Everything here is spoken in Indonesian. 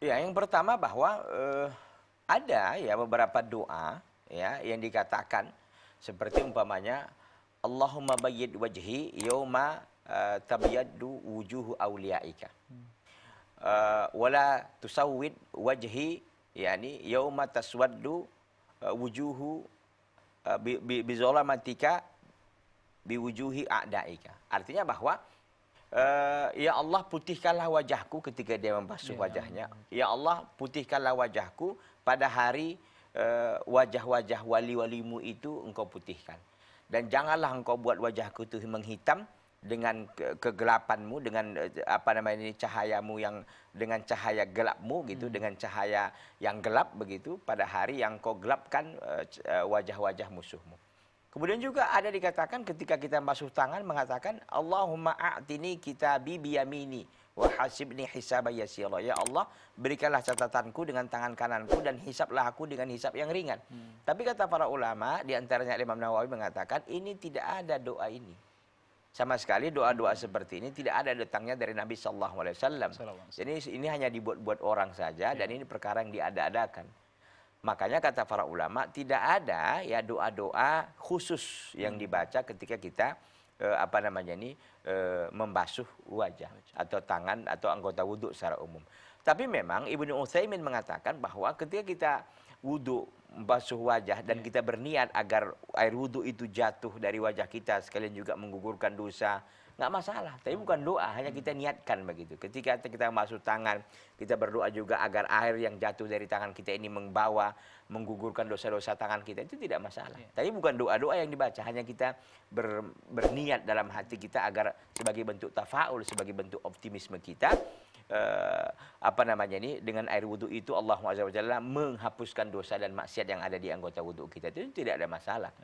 Ya, yang pertama bahwa eh, ada ya beberapa doa ya yang dikatakan seperti umpamanya Allahumma bayyid wajhi yawma uh, tabyaddu wujuhu awliyaika. Hmm. Uh, wala tusawwid wajhi yani yawma taswaddu uh, wujuhu uh, bi, bi, bi wujuhi a'daika. Artinya bahwa Uh, ya Allah putihkanlah wajahku ketika dia membasuh ya. wajahnya. Ya Allah putihkanlah wajahku pada hari uh, wajah-wajah wali-walimu itu engkau putihkan. Dan janganlah engkau buat wajahku itu menghitam dengan ke- kegelapanmu dengan uh, apa namanya ini cahayamu yang dengan cahaya gelapmu gitu hmm. dengan cahaya yang gelap begitu pada hari yang kau gelapkan uh, wajah-wajah musuhmu. Kemudian juga ada dikatakan ketika kita masuk tangan mengatakan Allahumma a'tini kitabi biyamini wa hasibni hisaba yasira. Ya Allah, berikanlah catatanku dengan tangan kananku dan hisablah aku dengan hisab yang ringan. Hmm. Tapi kata para ulama di antaranya Imam Nawawi mengatakan ini tidak ada doa ini. Sama sekali doa-doa seperti ini tidak ada datangnya dari Nabi Sallallahu Alaihi Wasallam. Jadi ini hanya dibuat-buat orang saja ya. dan ini perkara yang diada-adakan. Makanya kata para ulama tidak ada ya doa-doa khusus yang hmm. dibaca ketika kita eh, apa namanya ini eh, membasuh wajah atau tangan atau anggota wudhu secara umum. Tapi memang Ibnu Utsaimin mengatakan bahwa ketika kita wudhu membasuh wajah dan ya. kita berniat agar air wudhu itu jatuh dari wajah kita sekalian juga menggugurkan dosa nggak masalah tapi hmm. bukan doa hanya kita hmm. niatkan begitu ketika kita masuk tangan kita berdoa juga agar air yang jatuh dari tangan kita ini membawa menggugurkan dosa-dosa tangan kita itu tidak masalah ya. tapi bukan doa-doa yang dibaca hanya kita ber, berniat dalam hati kita agar sebagai bentuk tafaul sebagai bentuk optimisme kita Eh, apa namanya ini dengan air wudhu itu Allah Azza wa Jalla menghapuskan dosa dan maksiat yang ada di anggota wudhu kita itu tidak ada masalah.